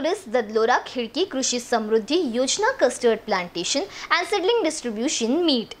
police ददलोरा खिड़की कृषि समृद्धि योजना custard plantation and seedling distribution meet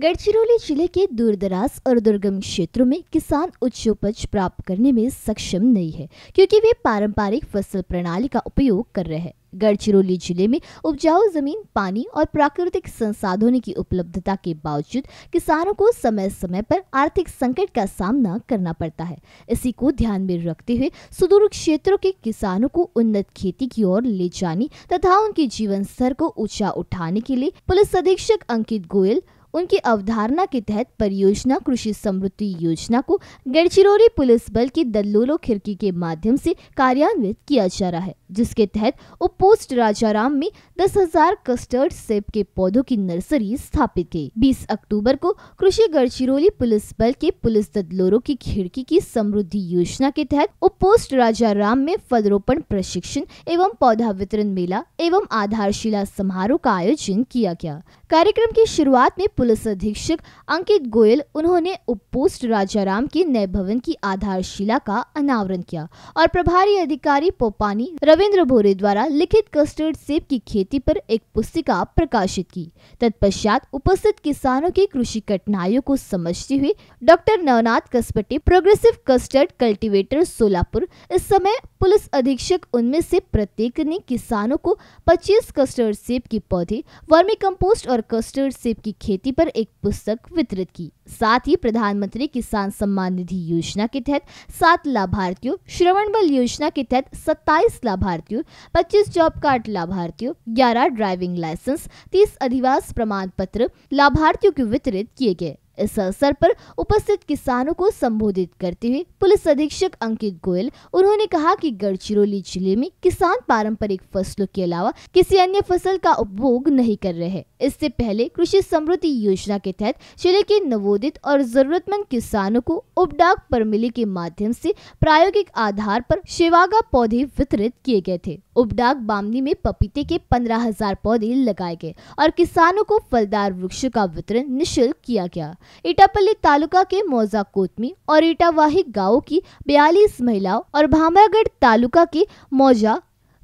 Gadchiroli जिले के दूरदराज और दुर्गम क्षेत्रों में किसान उच्च उपज प्राप्त करने में सक्षम नहीं है क्योंकि वे पारंपरिक फसल प्रणाली का उपयोग कर रहे हैं गढ़चिरौली जिले में उपजाऊ जमीन पानी और प्राकृतिक संसाधनों की उपलब्धता के बावजूद किसानों को समय समय पर आर्थिक संकट का सामना करना पड़ता है इसी को ध्यान में रखते हुए सुदूर क्षेत्रों के किसानों को उन्नत खेती की ओर ले जाने तथा उनके जीवन स्तर को ऊंचा उठाने के लिए पुलिस अधीक्षक अंकित गोयल उनकी अवधारणा के तहत परियोजना कृषि समृद्धि योजना को गढ़चिरौली पुलिस बल की दल्लोलो खिड़की के माध्यम से कार्यान्वित किया जा रहा है जिसके तहत उप पोस्ट राजाराम में दस हजार कस्टर्ड सेब के पौधों की नर्सरी स्थापित की 20 अक्टूबर को कृषि गढ़चिरौली पुलिस बल के पुलिस ददलोरो की खिड़की की समृद्धि योजना के तहत उप पोस्ट राजाराम में फलरोपण प्रशिक्षण एवं पौधा वितरण मेला एवं आधारशिला समारोह का आयोजन किया गया कार्यक्रम की शुरुआत में पुलिस अधीक्षक अंकित गोयल उन्होंने उप पोस्ट राजाराम के नए भवन की आधारशिला का अनावरण किया और प्रभारी अधिकारी पोपानी रविंद्र भोरे द्वारा लिखित कस्टर्ड सेब की खेती पर एक पुस्तिका प्रकाशित की तत्पश्चात उपस्थित किसानों की कृषि कठिनाइयों को समझते हुए doctor Navnath Kaspate progressive custard cultivator Solapur इस समय पुलिस अधीक्षक उनमें से प्रत्येक ने किसानों को 25 कस्टर्ड सेब के पौधे वर्मी कंपोस्ट और कस्टर्ड सेब की खेती धरती पर एक पुस्तक वितरित की साथ ही प्रधानमंत्री किसान सम्मान निधि योजना के तहत सात लाभार्थियों श्रवण बल योजना के तहत सत्ताईस लाभार्थियों पच्चीस जॉब कार्ड लाभार्थियों ग्यारह ड्राइविंग लाइसेंस तीस अधिवास प्रमाण पत्र लाभार्थियों को वितरित किए गए इस अवसर पर उपस्थित किसानों को संबोधित करते हुए पुलिस अधीक्षक अंकित गोयल उन्होंने कहा कि गढ़चिरौली जिले में किसान पारंपरिक फसलों के अलावा किसी अन्य फसल का उपभोग नहीं कर रहे हैं इससे पहले कृषि समृद्धि योजना के तहत जिले के नवोदित और जरूरतमंद किसानों को उपडाक पर के माध्यम से प्रायोगिक आधार पर शेवागा पौधे वितरित किए गए थे उपडाग बामनी में पपीते के पंद्रह हजार पौधे लगाए गए और किसानों को फलदार वृक्ष का वितरण निशुल्क किया गया इटापल्ली तालुका के मौजा कोतमी और इटावाही गाँव की बयालीस महिलाओं और भामरागढ़ तालुका के मौजा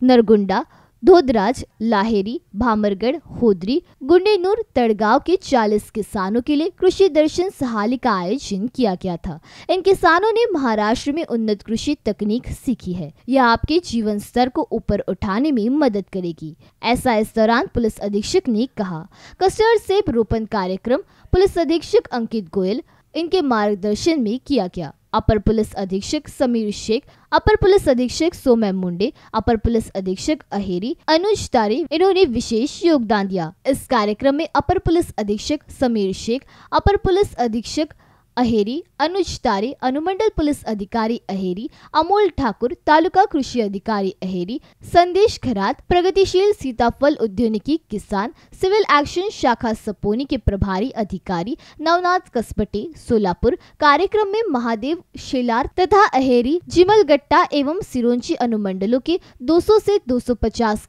नरगुंडा धोधराज लाहेरी भामरगढ़ होदरी गुंडेनूर तड़गांव के 40 किसानों के लिए कृषि दर्शन सहाली का आयोजन किया गया था इन किसानों ने महाराष्ट्र में उन्नत कृषि तकनीक सीखी है यह आपके जीवन स्तर को ऊपर उठाने में मदद करेगी ऐसा इस दौरान पुलिस अधीक्षक ने कहा कस्टर्ड सेब रोपण कार्यक्रम पुलिस अधीक्षक अंकित गोयल इनके मार्गदर्शन में किया गया अपर पुलिस अधीक्षक समीर शेख अपर पुलिस अधीक्षक सोमय मुंडे अपर पुलिस अधीक्षक अहेरी अनुज तारी इन्होंने विशेष योगदान दिया इस कार्यक्रम में अपर पुलिस अधीक्षक समीर शेख अपर पुलिस अधीक्षक अहेरी अनुज तारे अनुमंडल पुलिस अधिकारी अहेरी अमोल ठाकुर तालुका कृषि अधिकारी अहेरी संदेश खरात प्रगतिशील सीताफल उद्योगिकी किसान सिविल एक्शन शाखा सपोनी के प्रभारी अधिकारी नवनाथ कसपटे सोलापुर कार्यक्रम में महादेव शेलार तथा अहेरी जिमलगट्टा एवं सिरोंची अनुमंडलों के दो सौ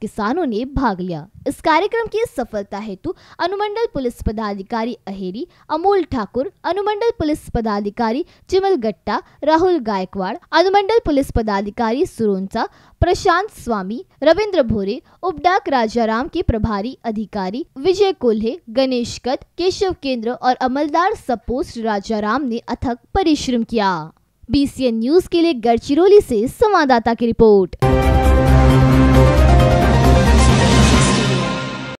किसानों ने भाग लिया इस कार्यक्रम की सफलता हेतु अनुमंडल पुलिस पदाधिकारी अहेरी अमोल ठाकुर अनुमंडल पुलिस पदाधिकारी चिमल गट्टा राहुल गायकवाड़ अनुमंडल पुलिस पदाधिकारी सुरोंचा प्रशांत स्वामी रविंद्र भोरे उपडाक राजाराम के प्रभारी अधिकारी विजय कोल्हे गणेश कत केशव केंद्र और अमलदार सपोस्ट राजाराम ने अथक परिश्रम किया बीसीएन न्यूज के लिए गढ़चिरौली से संवाददाता की रिपोर्ट